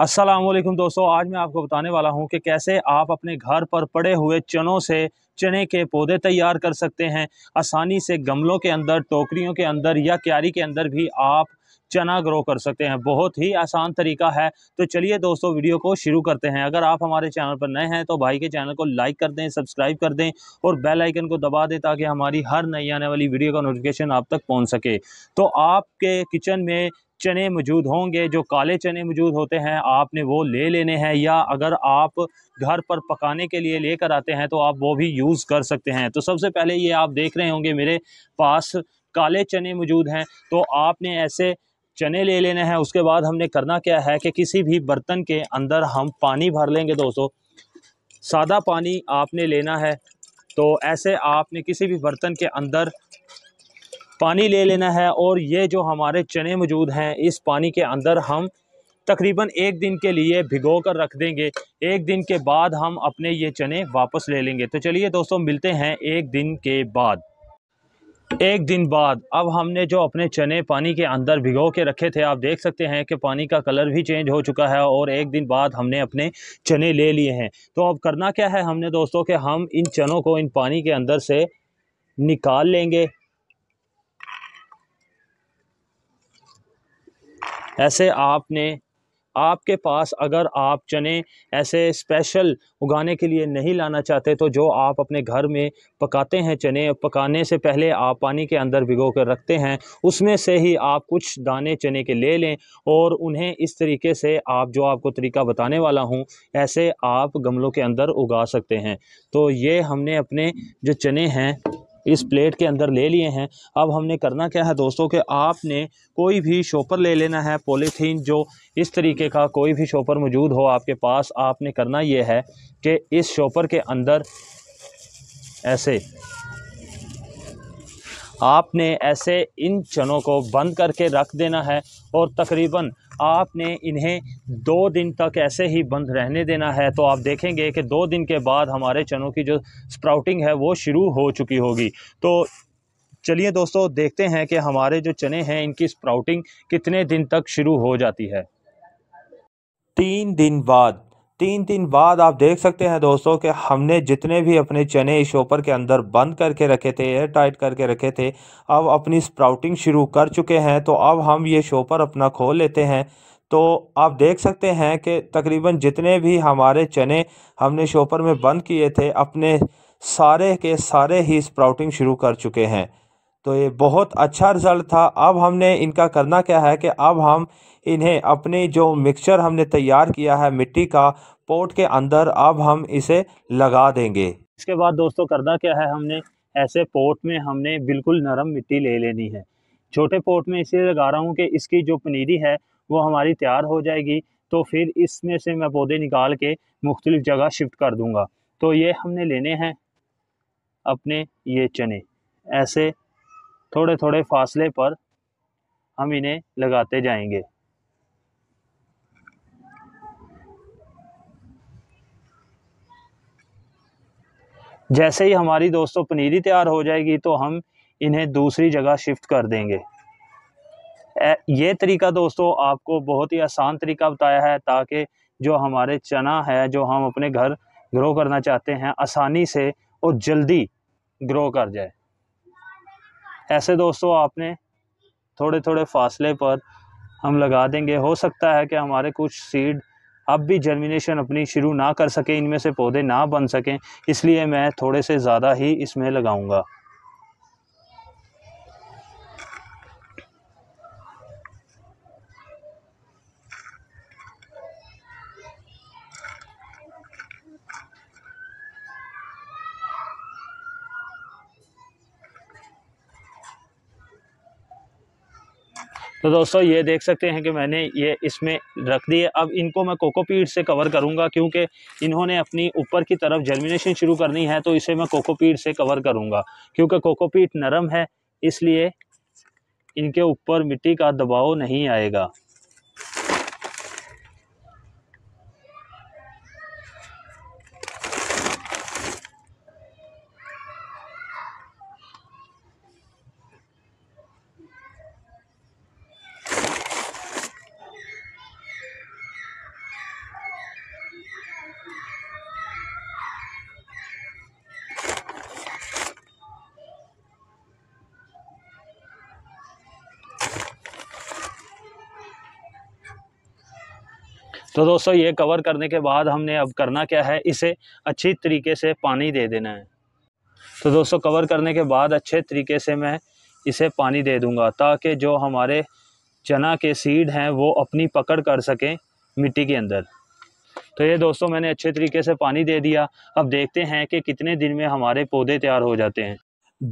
असलम दोस्तों आज मैं आपको बताने वाला हूं कि कैसे आप अपने घर पर पड़े हुए चनों से चने के पौधे तैयार कर सकते हैं आसानी से गमलों के अंदर टोकरियों के अंदर या क्यारी के अंदर भी आप चना ग्रो कर सकते हैं बहुत ही आसान तरीका है तो चलिए दोस्तों वीडियो को शुरू करते हैं अगर आप हमारे चैनल पर नए हैं तो भाई के चैनल को लाइक कर दें सब्सक्राइब कर दें और बेल आइकन को दबा दें ताकि हमारी हर नई आने वाली वीडियो का नोटिफिकेशन आप तक पहुंच सके तो आपके किचन में चने मौजूद होंगे जो काले चने मौजूद होते हैं आपने वो ले लेने हैं या अगर आप घर पर पकाने के लिए लेकर आते हैं तो आप वो भी यूज़ कर सकते हैं तो सबसे पहले ये आप देख रहे होंगे मेरे पास काले चने मौजूद हैं तो आपने ऐसे चने ले लेने हैं उसके बाद हमने करना क्या है कि किसी भी बर्तन के अंदर हम पानी भर लेंगे दोस्तों सादा पानी आपने लेना है तो ऐसे आपने किसी भी बर्तन के अंदर पानी ले लेना है और ये जो हमारे चने मौजूद हैं इस पानी के अंदर हम तकरीबन एक दिन के लिए भिगो कर रख देंगे एक दिन के बाद हम अपने ये चने वापस ले लेंगे तो चलिए दोस्तों मिलते हैं एक दिन के बाद एक दिन बाद अब हमने जो अपने चने पानी के अंदर भिगो के रखे थे आप देख सकते हैं कि पानी का कलर भी चेंज हो चुका है और एक दिन बाद हमने अपने चने ले लिए हैं तो अब करना क्या है हमने दोस्तों कि हम इन चनों को इन पानी के अंदर से निकाल लेंगे ऐसे आपने आपके पास अगर आप चने ऐसे स्पेशल उगाने के लिए नहीं लाना चाहते तो जो आप अपने घर में पकाते हैं चने पकाने से पहले आप पानी के अंदर भिगो कर रखते हैं उसमें से ही आप कुछ दाने चने के ले लें और उन्हें इस तरीके से आप जो आपको तरीका बताने वाला हूँ ऐसे आप गमलों के अंदर उगा सकते हैं तो ये हमने अपने जो चने हैं इस प्लेट के अंदर ले लिए हैं अब हमने करना क्या है दोस्तों कि आपने कोई भी शॉपर ले लेना है पॉलीथीन जो इस तरीके का कोई भी शॉपर मौजूद हो आपके पास आपने करना ये है कि इस शॉपर के अंदर ऐसे आपने ऐसे इन चनों को बंद करके रख देना है और तकरीबन आपने इन्हें दो दिन तक ऐसे ही बंद रहने देना है तो आप देखेंगे कि दो दिन के बाद हमारे चनों की जो स्प्राउटिंग है वो शुरू हो चुकी होगी तो चलिए दोस्तों देखते हैं कि हमारे जो चने हैं इनकी स्प्राउटिंग कितने दिन तक शुरू हो जाती है तीन दिन बाद तीन दिन बाद आप देख सकते हैं दोस्तों कि हमने जितने भी अपने चने इस शोपर के अंदर बंद करके रखे थे एयर टाइट करके रखे थे अब अपनी स्प्राउटिंग शुरू कर चुके हैं तो अब हम ये शोपर अपना खोल लेते हैं तो आप देख सकते हैं कि तकरीबन जितने भी हमारे चने हमने शोपर में बंद किए थे अपने सारे के सारे ही स्प्राउटिंग शुरू कर चुके हैं तो ये बहुत अच्छा रिज़ल्ट था अब हमने इनका करना क्या है कि अब हम इन्हें अपने जो मिक्सचर हमने तैयार किया है मिट्टी का पोट के अंदर अब हम इसे लगा देंगे इसके बाद दोस्तों करना क्या है हमने ऐसे पोट में हमने बिल्कुल नरम मिट्टी ले लेनी है छोटे पोट में इसलिए लगा रहा हूँ कि इसकी जो पनीरी है वो हमारी तैयार हो जाएगी तो फिर इसमें से मैं पौधे निकाल के मुख्तलिफ़ जगह शिफ्ट कर दूँगा तो ये हमने लेने हैं अपने ये चने ऐसे थोड़े थोड़े फासले पर हम इन्हें लगाते जाएंगे जैसे ही हमारी दोस्तों पनीरी तैयार हो जाएगी तो हम इन्हें दूसरी जगह शिफ्ट कर देंगे ये तरीका दोस्तों आपको बहुत ही आसान तरीका बताया है ताकि जो हमारे चना है जो हम अपने घर ग्रो करना चाहते हैं आसानी से और जल्दी ग्रो कर जाए ऐसे दोस्तों आपने थोड़े थोड़े फासले पर हम लगा देंगे हो सकता है कि हमारे कुछ सीड अब भी जर्मिनेशन अपनी शुरू ना कर सकें इनमें से पौधे ना बन सकें इसलिए मैं थोड़े से ज़्यादा ही इसमें लगाऊँगा तो दोस्तों ये देख सकते हैं कि मैंने ये इसमें रख दिए अब इनको मैं कोकोपीट से कवर करूँगा क्योंकि इन्होंने अपनी ऊपर की तरफ जर्मिनेशन शुरू करनी है तो इसे मैं कोकोपीट से कवर करूँगा क्योंकि कोकोपीट नरम है इसलिए इनके ऊपर मिट्टी का दबाव नहीं आएगा तो दोस्तों ये कवर करने के बाद हमने अब करना क्या है इसे अच्छी तरीके से पानी दे देना है तो दोस्तों कवर करने के बाद अच्छे तरीके से मैं इसे पानी दे दूँगा ताकि जो हमारे चना के सीड हैं वो अपनी पकड़ कर सकें मिट्टी के अंदर तो ये दोस्तों मैंने अच्छे तरीके से पानी दे दिया अब देखते हैं कि कितने दिन में हमारे पौधे तैयार हो जाते हैं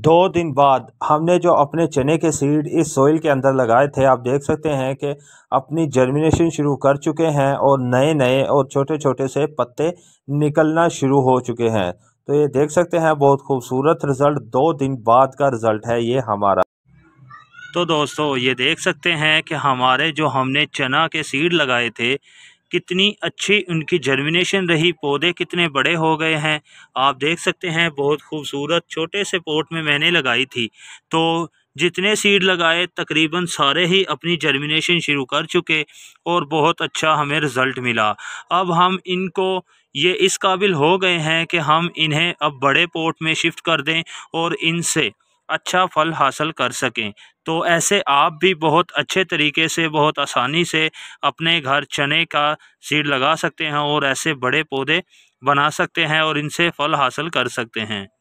दो दिन बाद हमने जो अपने चने के सीड इस सोइल के अंदर लगाए थे आप देख सकते हैं कि अपनी जर्मिनेशन शुरू कर चुके हैं और नए नए और छोटे छोटे से पत्ते निकलना शुरू हो चुके हैं तो ये देख सकते हैं बहुत खूबसूरत रिज़ल्ट दो दिन बाद का रिज़ल्ट है ये हमारा तो दोस्तों ये देख सकते हैं कि हमारे जो हमने चना के सीड लगाए थे कितनी अच्छी उनकी जर्मिनेशन रही पौधे कितने बड़े हो गए हैं आप देख सकते हैं बहुत खूबसूरत छोटे से पोट में मैंने लगाई थी तो जितने सीड लगाए तकरीबन सारे ही अपनी जर्मिनेशन शुरू कर चुके और बहुत अच्छा हमें रिज़ल्ट मिला अब हम इनको ये इस काबिल हो गए हैं कि हम इन्हें अब बड़े पोट में शिफ्ट कर दें और इनसे अच्छा फल हासिल कर सकें तो ऐसे आप भी बहुत अच्छे तरीके से बहुत आसानी से अपने घर चने का सीड लगा सकते हैं और ऐसे बड़े पौधे बना सकते हैं और इनसे फल हासिल कर सकते हैं